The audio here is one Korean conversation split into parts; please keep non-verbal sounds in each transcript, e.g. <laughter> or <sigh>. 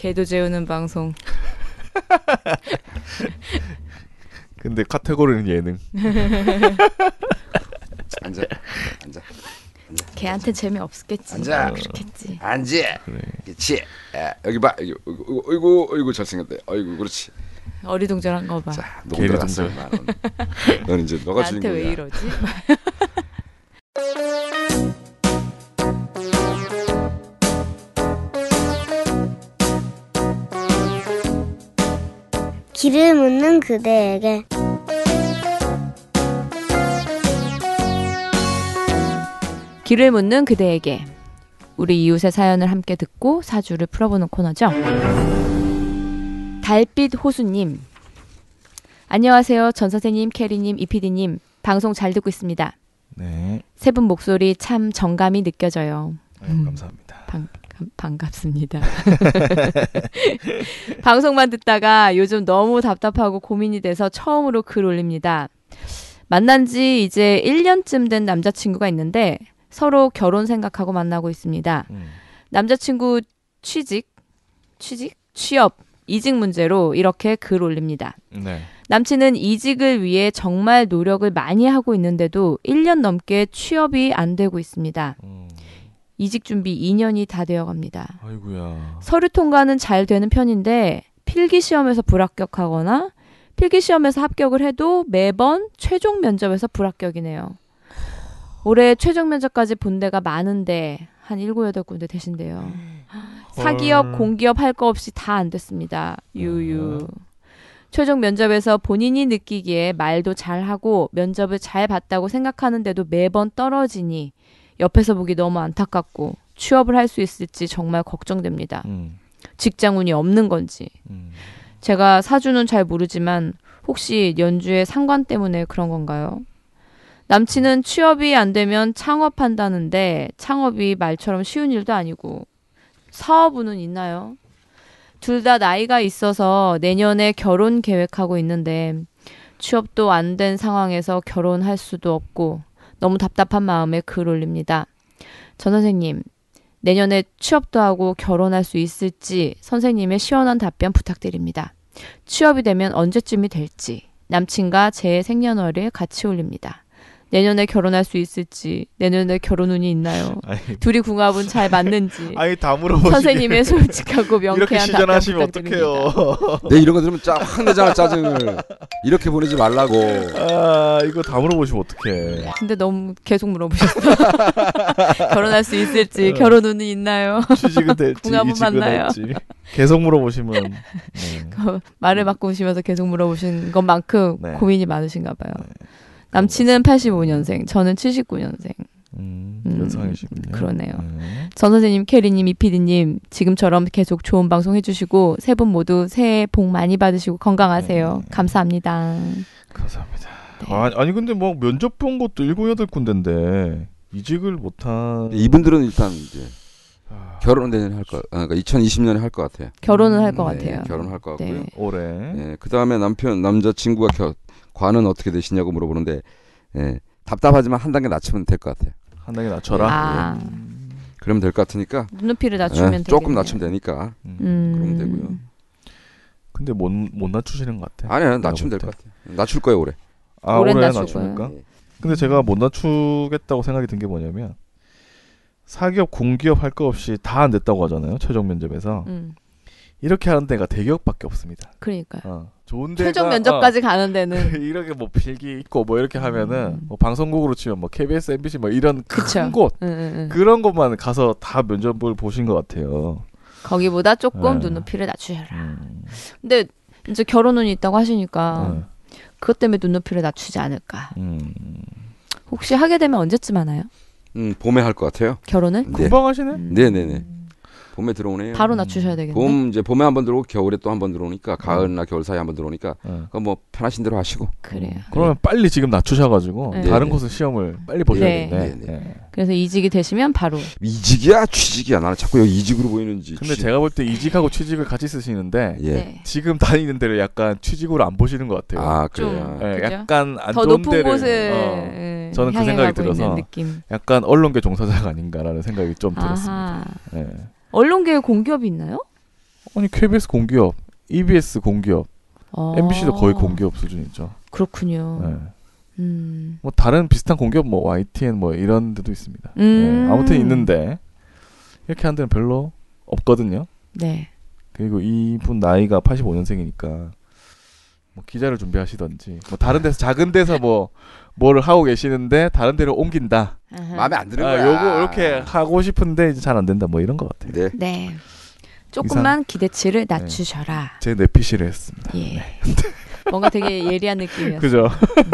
개도 재우는 방송. 근데 카테고리는 예능. <laughs> 앉아. 앉아. 걔한테 재미 없겠지 앉아. 어. 그렇겠지. 앉아. 그렇지 야, 여기 봐. 여기, 어이구, 이구이구 잘생겼다. 어이구, 그렇지. 어리둥절한 거 봐. 자, 개리둥절. 너는 이제 너가 주인공이야. 나한테 왜 이러지? <laughs> 길을 묻는 그대에게 길을 묻는 그대에게 우리 이웃의 사연을 함께 듣고 사주를 풀어보는 코너죠. 달빛 호수님 안녕하세요. 전 선생님, 캐리님, 이피디님 방송 잘 듣고 있습니다. 네. 세 분 목소리 참 정감이 느껴져요. 아 감사합니다. 방, 반갑습니다. <laughs> 방송만 듣다가 요즘 너무 답답하고 고민이 돼서 처음으로 글 올립니다. 만난 지 이제 1년쯤 된 남자친구가 있는데 서로 결혼 생각하고 만나고 있습니다. 음. 남자친구 취직, 취직, 취업, 이직 문제로 이렇게 글 올립니다. 네. 남친은 이직을 위해 정말 노력을 많이 하고 있는데도 1년 넘게 취업이 안 되고 있습니다. 음. 이직 준비 2년이 다 되어 갑니다. 아이고야. 서류 통과는 잘 되는 편인데 필기 시험에서 불합격하거나 필기 시험에서 합격을 해도 매번 최종 면접에서 불합격이네요. 올해 최종 면접까지 본 데가 많은데 한 7, 8군데 되신대요 사기업, 공기업 할 거 없이 다 안 됐습니다. 유유. 어. 최종 면접에서 본인이 느끼기에 말도 잘하고 면접을 잘 봤다고 생각하는데도 매번 떨어지니 옆에서 보기 너무 안타깝고 취업을 할 수 있을지 정말 걱정됩니다. 음. 직장운이 없는 건지. 음. 제가 사주는 잘 모르지만 혹시 연주의 상관 때문에 그런 건가요? 남친은 취업이 안 되면 창업한다는데 창업이 말처럼 쉬운 일도 아니고 사업운은 있나요? 둘 다 나이가 있어서 내년에 결혼 계획하고 있는데 취업도 안 된 상황에서 결혼할 수도 없고 너무 답답한 마음에 글 올립니다. 전 선생님, 내년에 취업도 하고 결혼할 수 있을지 선생님의 시원한 답변 부탁드립니다. 취업이 되면 언제쯤이 될지 남친과 제 생년월일 같이 올립니다. 내년에 결혼할 수 있을지, 내년에 결혼 운이 있나요? 아니, 둘이 궁합은 잘 맞는지. <laughs> 아니 다 물어보시게. 선생님의 <laughs> 솔직하고 명쾌한 답변 부탁드립니다. 어떡해요. 네 이런 거 들으면 쫙확 내잖아 짜증을. 이렇게 보내지 말라고. 아 이거 다 물어보시면 어떡해. 근데 너무 계속 물어보셨어. <laughs> 결혼할 수 있을지, 어. 결혼 운이 있나요? 취직은 됐지, 궁합은 맞나요? 계속 물어보시면 네. 그 말을 바꾸시면서 계속 물어보신 것만큼 네. 고민이 많으신가 봐요. 네. 남친은 85년생, 저는 79년생. 음, 연상이시군요. 음, 그러네요. 네. 전 선생님, 캐리님, 이피디님, 지금처럼 계속 좋은 방송 해주시고, 세 분 모두 새해 복 많이 받으시고 건강하세요. 네. 감사합니다. 감사합니다. 네. 아, 아니, 근데 뭐 면접 본 것도 일곱 여덟 군데인데, 이직을 못한. 네, 이분들은 일단 이제, 아. 결혼 내년에 할 거, 아, 그러니까 2020년에 할 것 같아요. 결혼은 할것 음, 네, 같아요. 결혼할 것 같고요. 네. 올해. 네, 그 다음에 남편 남자 친구가 관은 어떻게 되시냐고 물어보는데 예, 답답하지만 한 단계 낮추면 될 것 같아요. 한 단계 낮춰라. 예. 아. 예. 그러면 될 것 같으니까 눈높이를 예, 낮추면 예, 조금 되겠네요. 낮추면 되니까 음. 음 그러면 되고요. 음. 근데 못 못 낮추시는 것 같아. 아니요 낮추면 될것같아 낮출 거예요 올해. 아 올해 낮춥까 예. 근데 제가 못 낮추겠다고 생각이 든 게 뭐냐면 사기업 공기업 할 거 없이 다 냈다고 하잖아요 최종 면접에서. 음. 이렇게 하는 데가 대기업밖에 없습니다. 그러니까. 어, 좋은 데가 최종 면접까지 어, 가는 데는 <laughs> 이렇게 뭐 필기 있고 뭐 이렇게 하면은 음. 뭐 방송국으로 치면 뭐 KBS, MBC 뭐 이런 큰곳 음, 음, 음. 그런 곳만 가서 다 면접을 보신 것 같아요. 거기보다 조금 네. 눈높이를 낮추셔라. 음. 근데 이제 결혼은 있다고 하시니까 네. 그것 때문에 눈높이를 낮추지 않을까. 음. 혹시 하게 되면 언제쯤 하나요? 음, 봄에 할 것 같아요. 결혼을? 네. 금방 하시네? 네네네. 네, 네. 봄에 들어오네요. 바로 음. 낮추셔야 되겠네. 봄 이제 봄에 한번 들어오고 겨울에 또한번 들어오니까 가을이나 겨울 사이 에한번 들어오니까 네. 그거 뭐 편하신 대로 하시고. 그래요. 음. 그러면 네. 빨리 지금 낮추셔가지고 네. 다른 네. 곳은 시험을 빨리 보셔야겠네. 네, 네. 네. 그래서 이직이 되시면 바로. 이직이야 취직이야 나는 자꾸 여기 이직으로 보이는지. 근데 취 제가 볼 때 이직하고 취직을 같이 쓰시는데 예. 지금 다니는 데를 약간 취직으로 안 보시는 것 같아요. 아 그래요. 네, 약간 안더 좋은 데를. 곳을 어, 예, 저는 그 생각이 들어서 약간 언론계 종사자가 아닌가라는 생각이 좀 들었습니다. 아 네. 언론계에 공기업이 있나요? 아니 KBS 공기업, EBS 공기업, 아. MBC도 거의 공기업 수준이죠. 그렇군요. 네. 음. 뭐 다른 비슷한 공기업 뭐 YTN 뭐 이런 데도 있습니다. 네, 음. 네, 아무튼 있는데 이렇게 한 데는 별로 없거든요. 네. 그리고 이분 나이가 85년생이니까 뭐 기자를 준비하시던지 뭐 다른 데서 작은 데서 뭐 뭘 하고 계시는데 다른 데로 옮긴다. 마음에 안 드는 아, 거야. 요거 이렇게 하고 싶은데 잘 안 된다. 뭐 이런 것 같아요. 네. 네. 조금만 이상, 기대치를 네. 낮추셔라. 제 내피시를 했습니다. 예. 네. <laughs> 뭔가 되게 예리한 느낌이었어요. 그죠. 음.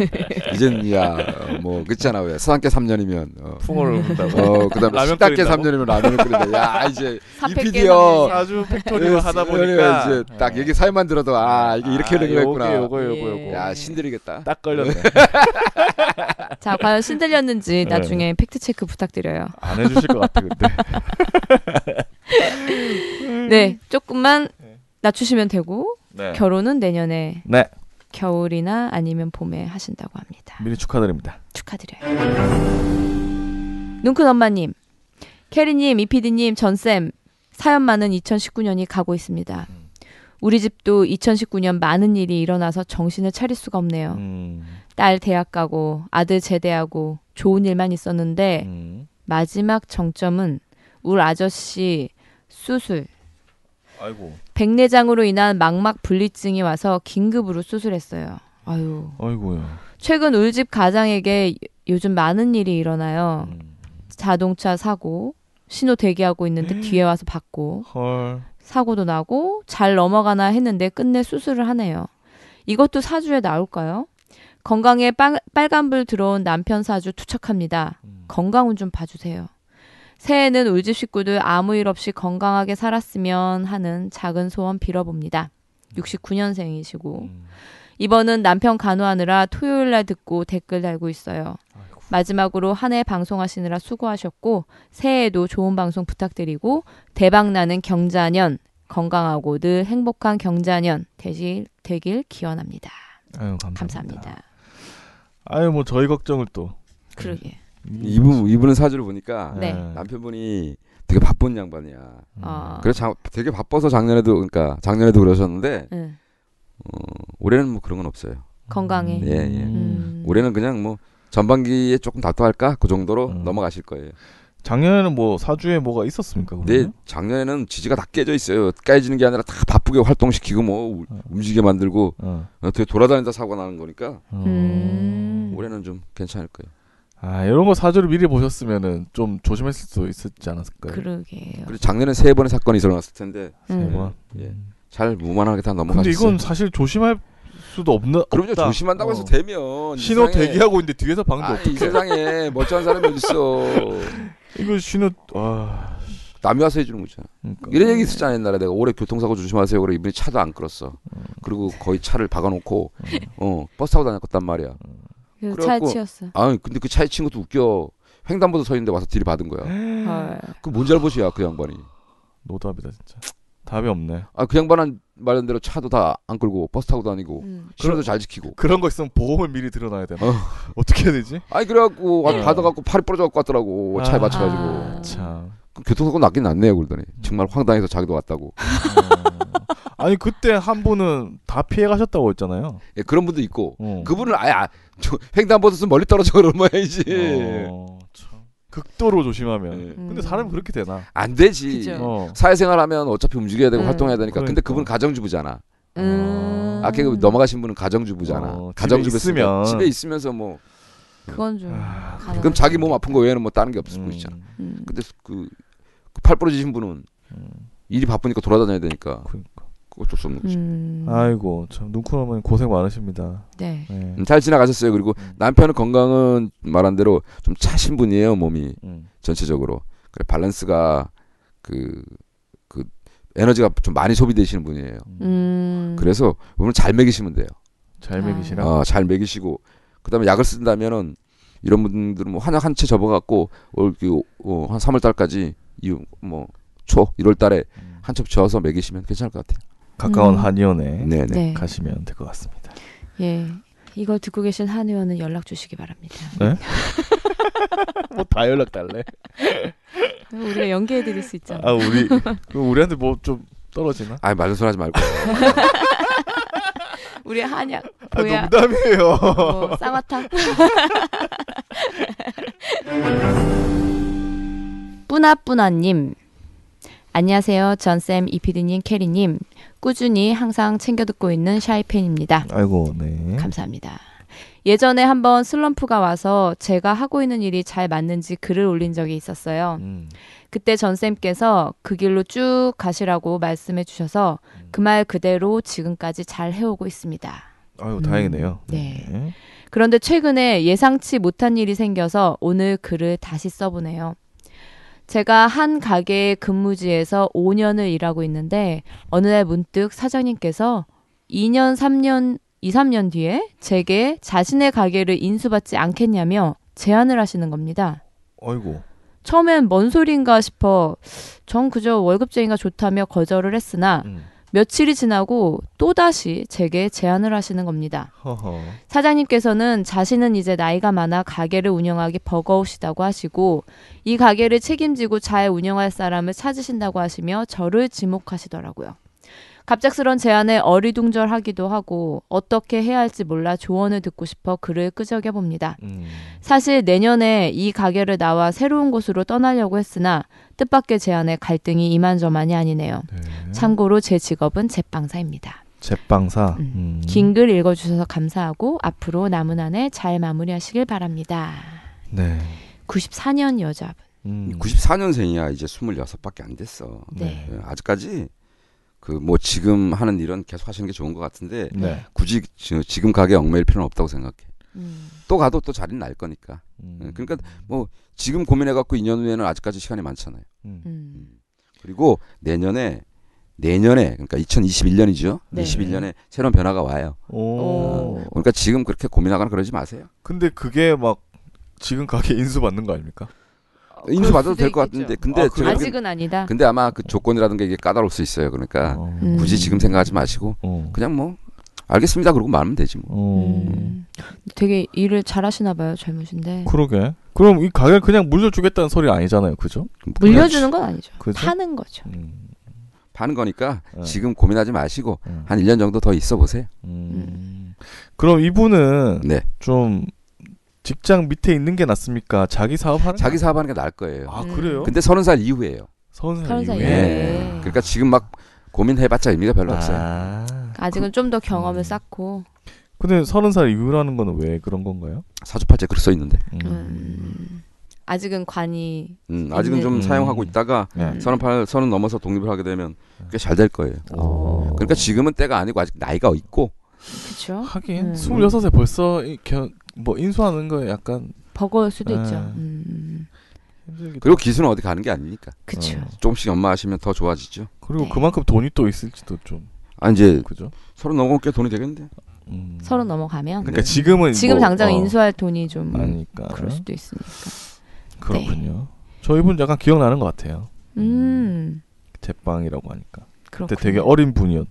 <laughs> 이젠 야뭐 그렇잖아 왜 서당계 3년이면 어. 풍어를 본다고. 어 그다음에 식당계 3년이면 라면을 끓인다. 야 이제 이 피디어 아주 팩토리를 예, 하다 예, 보니까 이제 딱 얘기 사만 들어도 아 이게 이렇게 되는 아, 거구나 요거 요거 요거. 예. 야 신들리겠다. 딱 걸렸네. <laughs> 자 과연 신들렸는지 네. 나중에 팩트 체크 부탁드려요. 안 해주실 것 같아 근데. <laughs> 네 조금만 네. 낮추시면 되고 네. 결혼은 내년에 네. 겨울이나 아니면 봄에 하신다고 합니다. 미리 축하드립니다. 축하드려요. 눈큰 엄마님, 캐리님, 이피디님, 전쌤 사연 많은 2019년이 가고 있습니다. 음. 우리 집도 2019년 많은 일이 일어나서 정신을 차릴 수가 없네요. 음. 딸 대학 가고 아들 제대하고 좋은 일만 있었는데 음. 마지막 정점은 우리 아저씨 수술. 아이고. 백내장으로 인한 망막 불리증이 와서 긴급으로 수술했어요. 아유. 아이고요. 최근 울집 가장에게 요즘 많은 일이 일어나요. 음. 자동차 사고, 신호 대기하고 있는데 네. 뒤에 와서 받고, 헐. 사고도 나고 잘 넘어가나 했는데 끝내 수술을 하네요. 이것도 사주에 나올까요? 건강에 빨, 빨간불 들어온 남편 사주 투척합니다. 음. 건강은 좀 봐주세요. 새해는울리집 식구들 아무 일 없이 건강하게 살았으면 하는 작은 소원 빌어봅니다. 69년생이시고 음. 이번은 남편 간호하느라 토요일 날 듣고 댓글 달고 있어요. 마지막으로 한해 방송하시느라 수고하셨고 새해에도 좋은 방송 부탁드리고 대박 나는 경자년 건강하고 늘 행복한 경자년 되실 되길 기원합니다. 아유, 감사합니다. 감사합니다. 아유 뭐 저희 걱정을 또 그러게. 이분 음. 이분은 사주를 보니까 네. 남편분이 되게 바쁜 양반이야. 음. 아. 음. 그래서 되게 바빠서 작년에도 그러니까 작년에도 그러셨는데 네. 어, 올해는 뭐 그런 건 없어요. 건강해. 예, 예. 음. 올해는 그냥 뭐 전반기에 조금 답답할까 그 정도로 음. 넘어가실 거예요. 작년에는 뭐 사주에 뭐가 있었습니까? 그러면? 네, 작년에는 지지가 다 깨져 있어요. 깨지는 게 아니라 다 바쁘게 활동시키고 뭐 어. 움직여 만들고 어. 되게 돌아다니다 사고 나는 거니까 어. 음. 올해는 좀 괜찮을 거예요. 아 이런 거 사주를 미리 보셨으면은 좀 조심했을 수도 있었지 않았을까요? 그러게요. 그리고 작년에 세 번의 사건이 일어났을 텐데 음. 세 음. 번. 예. 잘 무만하게 다 넘어갔어요. 근데 이건 사실 조심할 수도 없는. 그럼요 없다. 조심한다고 해서 어. 되면 신호 이상해. 대기하고 있는데 뒤에서 방도 아, 세상에 멀쩡 사람이 어디 있어? <laughs> 이거 신호 아 남이 와서 해주는 거잖아. 그러니까. 이런 얘기 있었잖아 옛날에 내가 올해 교통사고 조심하세요. 그래 이분이 차도 안 끌었어. 음. 그리고 거의 차를 박아놓고 음. 어 버스 타고 다녔단 말이야. 그래서 차에 치였어아 근데 그 차에 친 것도 웃겨. 횡단보도 서 있는데 와서 딜 받은 거야. 그 뭔지 알보시야 그 양반이. 노답이다 진짜. 답이 없네. 아 그 양반은 말한 대로 차도 다 안 끌고 버스 타고 다니고 음. 신호도 잘 지키고. 그런 거 있으면 보험을 미리 들어놔야 되나? 어. 떻게 해야 되지? 아니 그래갖고 네. 받아갖고 팔이 부러져갖고 왔더라고 아. 차에 맞춰가지고. 아. 참. 그 교통사고 났긴 났네요 그러더니 정말 황당해서 자기도 왔다고. 아. 아니 그때 한 분은 다 피해 가셨다고 했잖아요. 예, 그런 분도 있고 어. 그분은 아예 아, 저, 횡단보도 에서 멀리 떨어져 그런 모양이지. 어, 참. 극도로 조심하면. 예. 근데 사람이 음. 그렇게 되나? 안 되지. 어. 사회생활하면 어차피 움직여야 되고 음. 활동해야 되니까. 근데 그러니까. 그분 가정주부잖아. 음. 아까 그 넘어가신 분은 가정주부잖아. 어, 가정주부였 있으면. 집에 있으면서 뭐 그건 좀. 아, 그럼 자기 몸 아픈 거 외에는 뭐 다른 게 없을 음. 있잖아 음. 근데 그, 그팔 부러지신 분은 음. 일이 바쁘니까 돌아다녀야 되니까 그러니까. 어쩔 수 없는 거죠. 음. 아이고 참눈코어머니 고생 많으십니다. 네. 네. 잘 지나가셨어요. 그리고 음. 남편은 건강은 말한 대로 좀 차신 분이에요 몸이 음. 전체적으로. 그래 그러니까 밸런스가 그, 그 에너지가 좀 많이 소비되시는 분이에요. 음. 음. 그래서 오늘 잘 먹이시면 돼요. 잘 아. 먹이시라. 아, 잘 먹이시고 그다음에 약을 쓴다면은 이런 분들은 뭐 한약 한채 접어갖고 올한 그 어, 3월 달까지 이 뭐 초, 1월 달에 한첩 저어서 먹이시면 괜찮을 것 같아요. 가까운 음. 한의원에 네네. 네. 네. 가시면 될 것 같습니다. 예. 이걸 듣고 계신 한의원은 연락 주시기 바랍니다. 네? <laughs> 뭐다 연락 달래. <laughs> 우리가 연계해 드릴 수 있잖아. 아, 우리 그럼 우리한테 뭐 좀 떨어지나? 아, 맞은 소리 하지 말고. <laughs> 우리 한약 아, 보야. 아, 농담이에요. 뭐, 쌍화탕. 뿌나뿌나님. 안녕하세요. 전쌤, 이피디님, 캐리님. 꾸준히 항상 챙겨 듣고 있는 샤이팬입니다. 아이고, 네. 감사합니다. 예전에 한번 슬럼프가 와서 제가 하고 있는 일이 잘 맞는지 글을 올린 적이 있었어요. 음. 그때 전쌤께서 그 길로 쭉 가시라고 말씀해 주셔서 음. 그말 그대로 지금까지 잘 해오고 있습니다. 아유, 음. 다행이네요. 네. 네. 그런데 최근에 예상치 못한 일이 생겨서 오늘 글을 다시 써보네요. 제가 한 가게의 근무지에서 5년을 일하고 있는데 어느 날 문득 사장님께서 2년, 3년, 2, 3년 뒤에 제게 자신의 가게를 인수받지 않겠냐며 제안을 하시는 겁니다. 아이고. 처음엔 뭔 소린가 싶어 전 그저 월급쟁이가 좋다며 거절을 했으나 음. 며칠이 지나고 또다시 제게 제안을 하시는 겁니다. 허허. 사장님께서는 자신은 이제 나이가 많아 가게를 운영하기 버거우시다고 하시고 이 가게를 책임지고 잘 운영할 사람을 찾으신다고 하시며 저를 지목하시더라고요. 갑작스런 제안에 어리둥절하기도 하고 어떻게 해야 할지 몰라 조언을 듣고 싶어 글을 끄적여 봅니다. 음. 사실 내년에 이 가게를 나와 새로운 곳으로 떠나려고 했으나 뜻밖의 제안에 갈등이 이만저만이 아니네요. 네. 참고로 제 직업은 제빵사입니다. 제빵사. 음. 음. 긴글 읽어주셔서 감사하고 앞으로 남은 한 해 잘 마무리하시길 바랍니다. 네. 94년 여자분. 음. 94년생이야 이제 26밖에 안 됐어. 네. 네. 아직까지 그 뭐 지금 하는 일은 계속 하시는 게 좋은 것 같은데 네. 굳이 지, 금 가게 얽매일 필요는 없다고 생각해. 음. 또 가도 또 자리는 날 거니까. 음. 예, 그러니까 뭐 지금 고민해갖고 2년 후에는 아직까지 시간이 많잖아요. 음. 음. 음. 그리고 내년에 내년에 그러니까 2021년이죠. 네. 21년에 새로운 변화가 와요. 어, 그러니까 지금 그렇게 고민하거나 그러지 마세요. 근데 그게 막 지금 가게 인수 받는 거 아닙니까? 어, 인수 받아도 될 것 같은데 근데 아, 제가 아직은 아니다. 근데 아마 그 조건이라든가 이게 까다로울 수 있어요. 그러니까 어. 음. 굳이 지금 생각하지 마시고 어. 그냥 뭐 알겠습니다. 그러고 말면 되지 뭐. 어. 음. 되게 일을 잘하시나 봐요 젊으신데. 그러게. 그럼 이가게 그냥 물려주겠다는 소리 아니잖아요, 그죠? 물려주는 건 아니죠. 그죠? 파는 거죠. 음. 파는 거니까 네. 지금 고민하지 마시고 음. 한 1년 정도 더 있어 보세요. 음. 음. 그럼 이분은 네. 좀 직장 밑에 있는 게 낫습니까? 자기 사업하는 자기 사업하는 게 나을 거예요. 아 그래요? 근데 서른 살 이후에요. 서른 살 이후에. 네. 그러니까 지금 막 고민해봤자 의미가 별로 아. 없어요. 아직은 좀 더 경험을 음. 쌓고. 근데 서른 살 이후라는 건왜 그런 건가요? 사주팔자 그렇게 써 있는데. 음. 음. 아직은 관이 음, 아직은 좀 음. 사용하고 있다가 네. 서른 팔 서른 넘어서 독립을 하게 되면 네. 꽤잘 될 거예요. 오. 어. 그러니까 지금은 때가 아니고 아직 나이가 있고. 그렇죠. 하긴 스물여섯에 네. 벌써 이, 겨, 뭐 인수하는 거에 약간 버거울 수도 네. 있죠. 음. 그리고 기술은 어디 가는 게 아니니까. 그렇죠. 조금씩 엄마하시면더 좋아지죠. 그리고 네. 그만큼 돈이 또 있을지도 좀. 아 이제 그죠? 서른 넘어가면 돈이 되겠는데. 음. 서른 넘어가면 그러니까 지금은 지금 뭐, 당장 어. 인수할 돈이 좀 아니까. 그럴 수도 있으니까. 그렇군요. 네. 저 이분 약간 기억나는 것 같아요. 음. 음. 제빵이라고 하니까. 그렇군요. 그때 되게 어린 분이었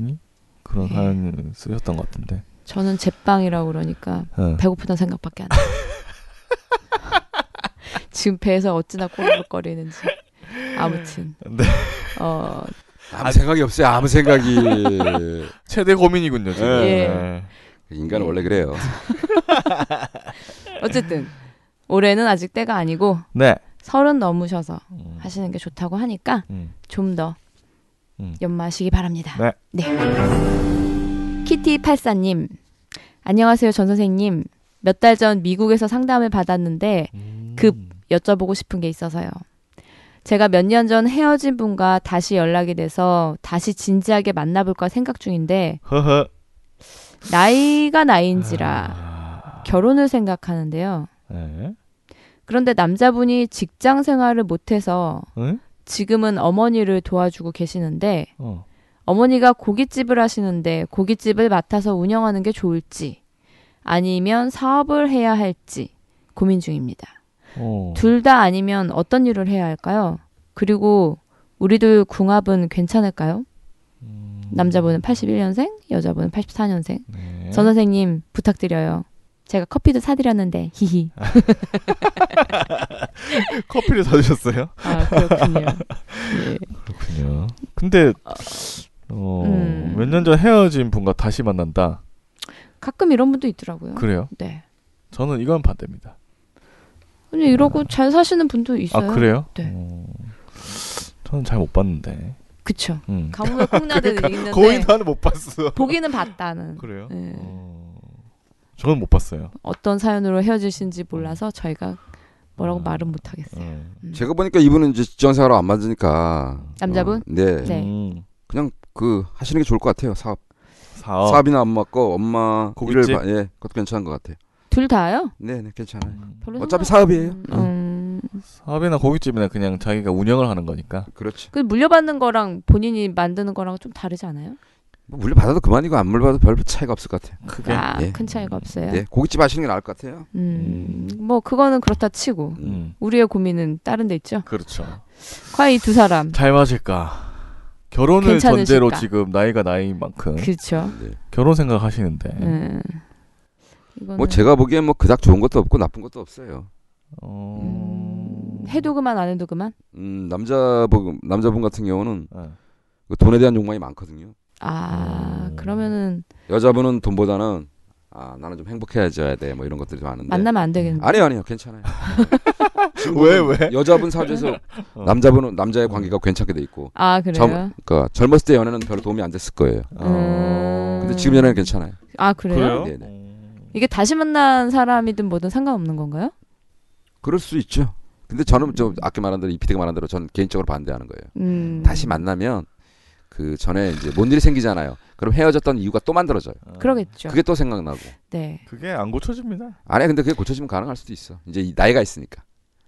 음? 그런 네. 사연 쓰셨던 것 같은데. 저는 제빵이라고 그러니까 어. 배고프다는 생각밖에 안 나요. <laughs> 지금 배에서 어찌나 꼬르륵거리는지. 아무튼. 네. 어, 아무 생각이 없어요. 아무 생각이. <laughs> 최대 고민이군요. 지금. 네. 예. 네. 인간은 원래 그래요. <laughs> 어쨌든 올해는 아직 때가 아니고 네. 서른 넘으셔서 음. 하시는 게 좋다고 하니까 음. 좀더 음. 연마하시기 바랍니다. 네. 네. 키티 팔사님 안녕하세요 전 선생님 몇 달 전 미국에서 상담을 받았는데 음. 급 여쭤보고 싶은 게 있어서요. 제가 몇 년 전 헤어진 분과 다시 연락이 돼서 다시 진지하게 만나볼까 생각 중인데 허허. 나이가 나이인지라 아. 결혼을 생각하는데요. 네. 그런데 남자분이 직장 생활을 못해서 지금은 어머니를 도와주고 계시는데 어. 어머니가 고깃집을 하시는데 고깃집을 맡아서 운영하는 게 좋을지 아니면 사업을 해야 할지 고민 중입니다. 어. 둘다 아니면 어떤 일을 해야 할까요? 그리고 우리들 궁합은 괜찮을까요? 음. 남자분은 81년생, 여자분은 84년생. 네. 전 선생님 부탁드려요. 제가 커피도 사드렸는데 히히. <laughs> 커피를 사주셨어요? 아 그렇군요. <laughs> 예. 그렇군요. 근데 어, 음. 몇년 전 헤어진 분과 다시 만난다. 가끔 이런 분도 있더라고요. 그래요? 네. 저는 이건 반대입니다. 근데 이러고 잘 사시는 분도 있어요. 아 그래요? 네. 어, 저는 잘 못 봤는데. 그쵸. 음. 강원도 콩나들 그러니까 있는데 <laughs> 거의 나는 못 봤어. 보기는 봤다는. 그래요? 네. 어, 저는 못 봤어요. 어떤 사연으로 헤어지신지 몰라서 음. 저희가 뭐라고 어. 말은 못 하겠어요. 음. 음. 제가 보니까 이분은 이제 직장생활안 맞으니까 남자분? 어, 네. 네. 음. 그냥 그 하시는 게 좋을 것 같아요. 사업. 사업. 이나안 맞고 엄마 고깃집? 일을 바, 예, 그것도 괜찮은 것 같아요. 둘 다요? 네, 네, 괜찮아요. 음. 별 어차피 사업이에요. 음. 음. 사업이나 고깃집이나 그냥 자기가 운영을 하는 거니까. 그렇죠. 그 물려받는 거랑 본인이 만드는 거랑 좀 다르지 않아요? 뭐 물려받아도 그만이고 안 물려받아도 별 차이가 없을 것 같아요. 크게. 아, 예. 큰 차이가 없어요. 네, 고깃집 하시는 게 나을 것 같아요. 음, 음. 뭐 그거는 그렇다 치고 음. 우리의 고민은 다른 데 있죠. 그렇죠. 과연 이두 사람 잘 맞을까? 결혼을 괜찮으실까? 전제로 지금 나이가 나이만큼 그렇죠. 네. 결혼 생각하시는데 음. 이거는. 뭐 제가 보기엔 뭐 그닥 좋은 것도 없고 나쁜 것도 없어요. 어... 음, 해도 그만 안 해도 그만? 음 남자분 남자분 같은 경우는 네. 그 돈에 대한 욕망이 많거든요. 아 음... 그러면은 여자분은 돈보다는 아 나는 좀 행복해져야 돼 뭐 이런 것들이 많은데 만나면 안 되겠는데 아니요 아니요 괜찮아요 <laughs> 왜 왜? 여자분 사주에서 어. 남자분 은 남자의 관계가 괜찮게 돼 있고 아 그래요? 젊, 그러니까 젊었을 때 연애는 별로 도움이 안 됐을 거예요 음... 근데 지금 연애는 괜찮아요 아 그래요? 그래요? 네네. 네. 이게 다시 만난 사람이든 뭐든 상관없는 건가요? 그럴 수 있죠. 근데 저는 좀 음. 아까 말한 대로 이 PD가 말한 대로 전 개인적으로 반대하는 거예요. 음. 다시 만나면 그 전에 이제 뭔 일이 생기잖아요. 그럼 헤어졌던 이유가 또 만들어져요. 아. 그러겠죠. 그게 또 생각나고. 네. 그게 안 고쳐집니다. 아니 근데 그게 고쳐지면 가능할 수도 있어. 이제 나이가 있으니까.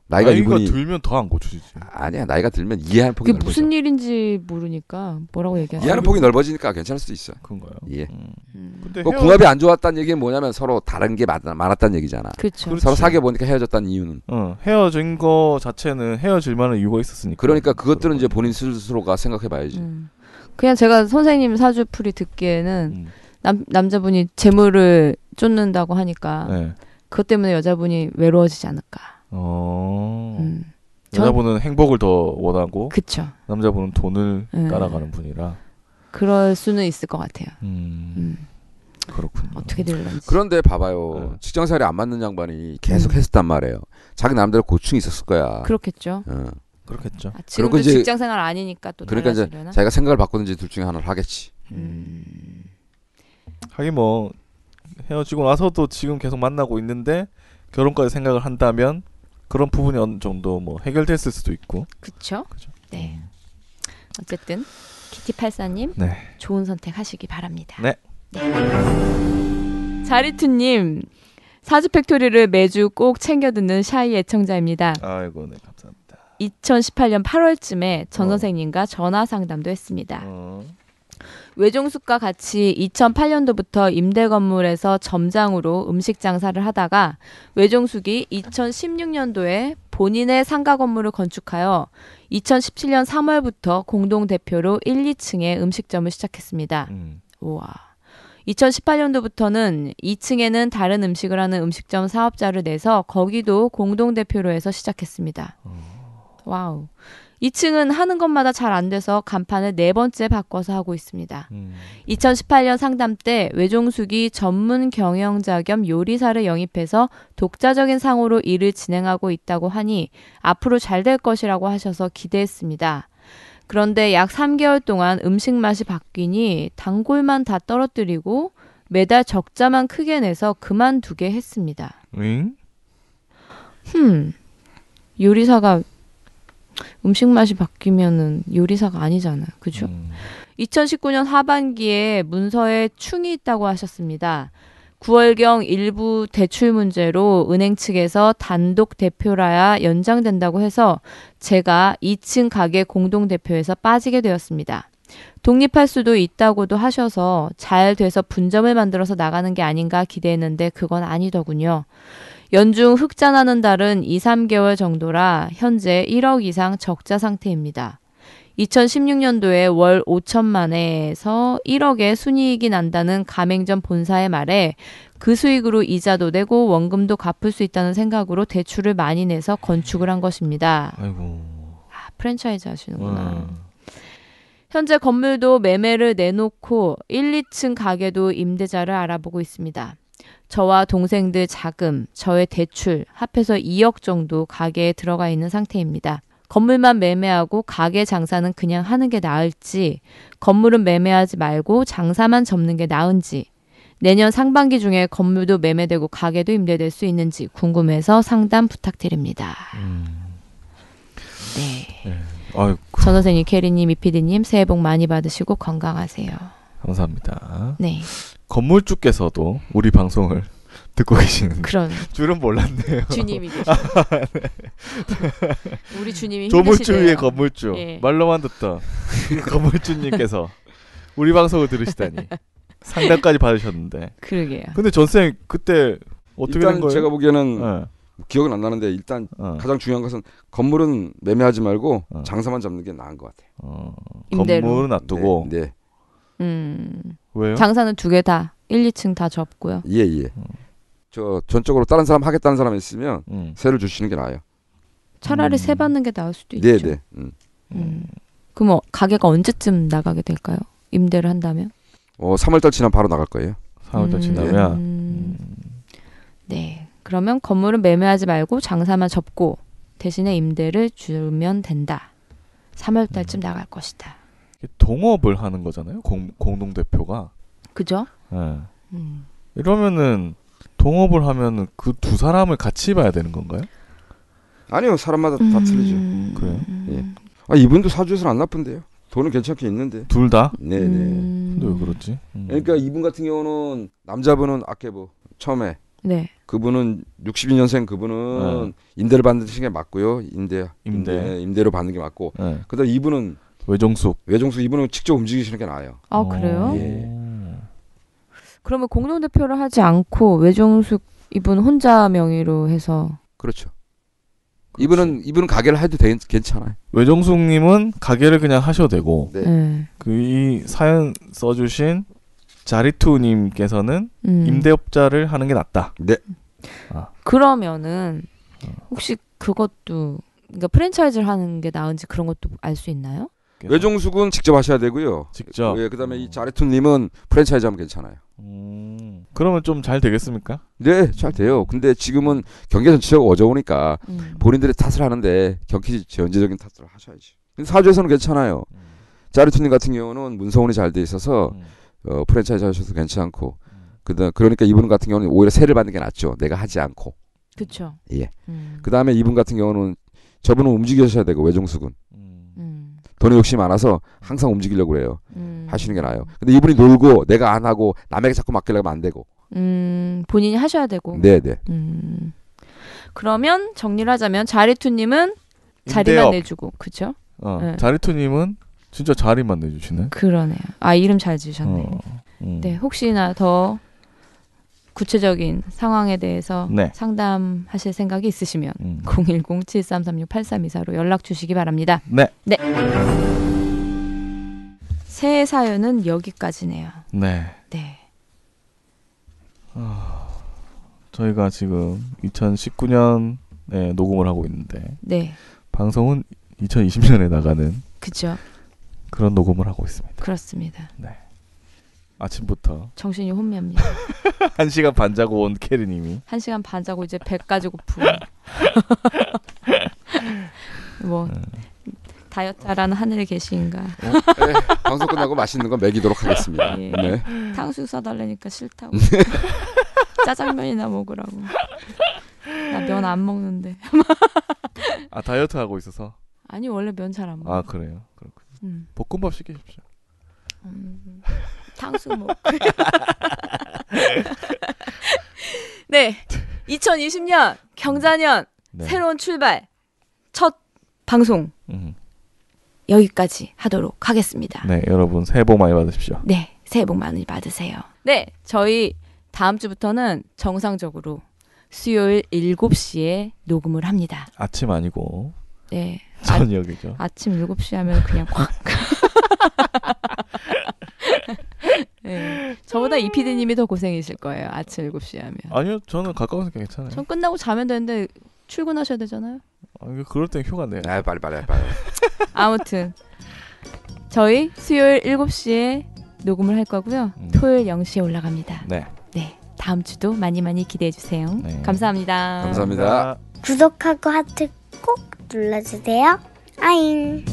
나이가, 나이가 이분이... 들면 더 안 고쳐지지. 아니야 나이가 들면 이해할 폭이 넓어져. 무슨 일인지 모르니까 뭐라고 얘기하는. 이해하는 폭이 넓어지니까 괜찮을 수도 있어. 그런가요? 예. 음. 음. 근데 그 헤어... 궁합이 안 좋았다는 얘기는 뭐냐면 서로 다른 게 많, 많았다는 얘기잖아. 그렇죠. 서로 사귀어 보니까 헤어졌다는 이유는. 어, 헤어진 거 자체는 헤어질 만한 이유가 있었으니까. 그러니까 그것들은 이제 본인 스스로가 생각해봐야지. 음. 그냥 제가 선생님 사주풀이 듣기에는 음. 남 남자분이 재물을 쫓는다고 하니까 네. 그것 때문에 여자분이 외로워지지 않을까. 어. 음. 여자분은 행복을 더 원하고 그쵸. 남자분은 돈을 음. 따라가는 분이라 그럴 수는 있을 것 같아요. 음. 음. 그렇군요. 어떻게 될런지. 그런데 봐봐요. 네. 직장살이 안 맞는 양반이 계속 음. 했었단 말이에요. 자기 남대로 고충이 있었을 거야. 그렇겠죠. 응. 어. 그렇겠죠. 아, 지금도 이제, 직장생활 아니니까 또 그러니까 이제 자기가 생각을 바꾸는지 둘 중에 하나를 하겠지. 음. 하긴 뭐 헤어지고 나서도 지금 계속 만나고 있는데 결혼까지 생각을 한다면 그런 부분이 어느 정도 뭐 해결됐을 수도 있고. 그렇죠. 네. 음. 어쨌든 키티 팔사님 네. 좋은 선택하시기 바랍니다. 네. 네. 자리투님 사주 팩토리를 매주 꼭 챙겨 듣는 샤이 애청자입니다. 아이고, 네 감사합니다. 2018년 8월쯤에 전 어. 선생님과 전화 상담도 했습니다. 어. 외종숙과 같이 2008년도부터 임대 건물에서 점장으로 음식 장사를 하다가 외종숙이 2016년도에 본인의 상가 건물을 건축하여 2017년 3월부터 공동 대표로 1, 2층에 음식점을 시작했습니다. 음. 우와. 2018년도부터는 2층에는 다른 음식을 하는 음식점 사업자를 내서 거기도 공동 대표로 해서 시작했습니다. 어. 와우. 2층은 하는 것마다 잘 안 돼서 간판을 네 번째 바꿔서 하고 있습니다. 음. 2018년 상담 때 외종숙이 전문 경영자 겸 요리사를 영입해서 독자적인 상호로 일을 진행하고 있다고 하니 앞으로 잘 될 것이라고 하셔서 기대했습니다. 그런데 약 3개월 동안 음식 맛이 바뀌니 단골만 다 떨어뜨리고 매달 적자만 크게 내서 그만두게 했습니다. 응? 흠. 요리사가 음식 맛이 바뀌면은 요리사가 아니잖아. 그죠? 음. 2019년 하반기에 문서에 충이 있다고 하셨습니다. 9월경 일부 대출 문제로 은행 측에서 단독 대표라야 연장된다고 해서 제가 2층 가게 공동 대표에서 빠지게 되었습니다. 독립할 수도 있다고도 하셔서 잘 돼서 분점을 만들어서 나가는 게 아닌가 기대했는데 그건 아니더군요. 연중 흑자나는 달은 2, 3개월 정도라 현재 1억 이상 적자 상태입니다. 2016년도에 월 5천만에서 1억의 순이익이 난다는 가맹점 본사의 말에 그 수익으로 이자도 내고 원금도 갚을 수 있다는 생각으로 대출을 많이 내서 건축을 한 것입니다. 아이고. 아, 프랜차이즈 하시는구나. 음. 현재 건물도 매매를 내놓고 1, 2층 가게도 임대자를 알아보고 있습니다. 저와 동생들 자금, 저의 대출 합해서 2억 정도 가게에 들어가 있는 상태입니다. 건물만 매매하고 가게 장사는 그냥 하는 게 나을지, 건물은 매매하지 말고 장사만 접는 게 나은지, 내년 상반기 중에 건물도 매매되고 가게도 임대될 수 있는지 궁금해서 상담 부탁드립니다. 음. 네. 네. 유전 선생님, 캐리님, 이피디님 새해 복 많이 받으시고 건강하세요. 감사합니다. 네. 건물주께서도 우리 방송을 <laughs> 듣고 계시는 그런 줄은 몰랐네요. 주님이 <laughs> 계시 아, 네. 우리 주님이 조물주의 건물주 예. 말로만 듣던 그 <laughs> 건물주님께서 우리 방송을 들으시다니 상담까지 받으셨는데 그러게요. 근데 전생 그때 어떻게 된 거예요? 제가 보기에는 네. 기억은 안 나는데 일단 어. 가장 중요한 것은 건물은 매매하지 말고 어. 장사만 잡는 게 나은 것 같아요. 어. 건물은 놔두고 네, 네. 음. 왜요? 장사는 두 개 다 1, 2층 다 접고요. 예, 예. 음. 저 전적으로 다른 사람 하겠다는 사람 있으면 음. 세를 주시는 게 나아요. 차라리 세 음. 받는 게 나을 수도 있죠. 네, 네. 음. 음. 음. 그럼 어, 가게가 언제쯤 나가게 될까요? 임대를 한다면? 어, 3월달 지나면 바로 나갈 거예요. 3월달 지나면. 네. 네. 그러면 건물은 매매하지 말고 장사만 접고 대신에 임대를 주면 된다. 3월달쯤 나갈 것이다. 동업을 하는 거잖아요. 공, 공동 대표가. 그죠? 예. 음. 이러면은 동업을 하면은 그 두 사람을 같이 봐야 되는 건가요? 아니요, 사람마다 음... 다 틀리죠. 음. 음. 그래요? 음. 예. 아 이분도 사주에서는 안 나쁜데요. 돈은 괜찮게 있는데. 둘 다? 네네. 네. 음... 근데 왜 그렇지? 음. 그러니까 이분 같은 경우는 남자분은 아케보 처음에. 네. 그분은 62년생 그분은 네. 임대를 받는 게 맞고요. 임대 임대 예, 임대로 받는 게 맞고. 네. 그다음 이분은 외종숙. 외종숙 이분은 직접 움직이시는 게 나아요. 아 그래요? 어. 예. 그러면 공동 대표를 하지 않고 외종숙 이분 혼자 명의로 해서 그렇죠. 그렇지. 이분은 이분은 가게를 해도 되, 괜찮아요. 외종숙님은 가게를 그냥 하셔도 되고 네. 네. 그이 사연 써주신 자리투님께서는 음. 임대업자를 하는 게 낫다. 네. 아. 그러면은 어. 혹시 그것도 그러니까 프랜차이즈를 하는 게 나은지 그런 것도 알 수 있나요? 예. 외종숙은 직접 하셔야 되고요. 직접. 예, 그다음에 음. 이 자레툰님은 프랜차이즈 하면 괜찮아요. 음. 그러면 좀 잘 되겠습니까? 네, 잘 돼요. 근데 지금은 경기 전체가 어려우니까 음. 본인들의 탓을 하는데 경기 전체적인 탓을 하셔야지. 근데 사주에서는 괜찮아요. 음. 자르투님 같은 경우는 문서운이 잘 돼 있어서 음. 어, 프랜차이즈 하셔도 괜찮고 그 그러니까 이분 같은 경우는 오히려 세를 받는 게 낫죠. 내가 하지 않고. 그렇죠. 예. 그다음에 이분 같은 경우는 저분은 움직여셔야 되고 외종숙은. 저는 욕심이 많아서 항상 움직이려고 그래요. 음. 하시는 게 나아요. 근데 이분이 놀고 내가 안 하고 남에게 자꾸 맡기려고 하면 안 되고. 음, 본인이 하셔야 되고. 네, 네. 음. 그러면 정리를 하자면 자리투 님은 자리만 내주고. 그렇죠? 어, 네. 자리투 님은 진짜 자리만 내주시네. 그러네요. 아, 이름 잘 지으셨네. 어, 음. 네, 혹시나 더 구체적인 상황에 대해서 네. 상담하실 생각이 있으시면 음. 010-7336-8324로 연락 주시기 바랍니다. 네. 네. 새 사연은 여기까지네요. 네. 네. 아, 저희가 지금 2019년 에 녹음을 하고 있는데 네. 방송은 2020년에 나가는 그죠. 그런 녹음을 하고 있습니다. 그렇습니다. 네. 아침부터 정신이 혼미합니다. <laughs> 한 시간 반 자고 온 캐리님이 한 시간 반 자고 이제 배까지 고프. <laughs> 뭐다이어트라는 음. 하늘에 계신가. 어? 네, 방송 끝나고 맛있는 거 먹이도록 하겠습니다. 예. 네. 탕수육 사달라니까 싫다고. 네. 짜장면이나 먹으라고. 나 면 안 먹는데. <laughs> 아 다이어트 하고 있어서. 아니 원래 면 잘 안 먹어. 아 그래요. 그렇군. 음. 볶음밥 시키십시오. 음. 탕수목. <laughs> <laughs> 네. 2020년 경자년 네. 새로운 출발 첫 방송 음. 여기까지 하도록 하겠습니다. 네, 여러분 새해 복 많이 받으십시오. 네, 새해 복 많이 받으세요. 네, 저희 다음 주부터는 정상적으로 수요일 7시에 녹음을 합니다. 아침 아니고. 네. 저녁이죠. 아, 아침 7시 하면 그냥 확. <laughs> 저보다 이 PD님이 더 고생이실 거예요. 아침 7시에 하면. 아니요, 저는 가까워서 괜찮아요. 전 끝나고 자면 되는데 출근하셔야 되잖아요. 아, 그럴 땐 휴가 내. 아, 빨리 빨리 빨리. <laughs> 아무튼 저희 수요일 7시에 녹음을 할 거고요. 음. 토요일 0시에 올라갑니다. 네. 네. 다음 주도 많이 많이 기대해 주세요. 네. 감사합니다. 감사합니다. 구독하고 하트 꼭 눌러주세요. 아잉.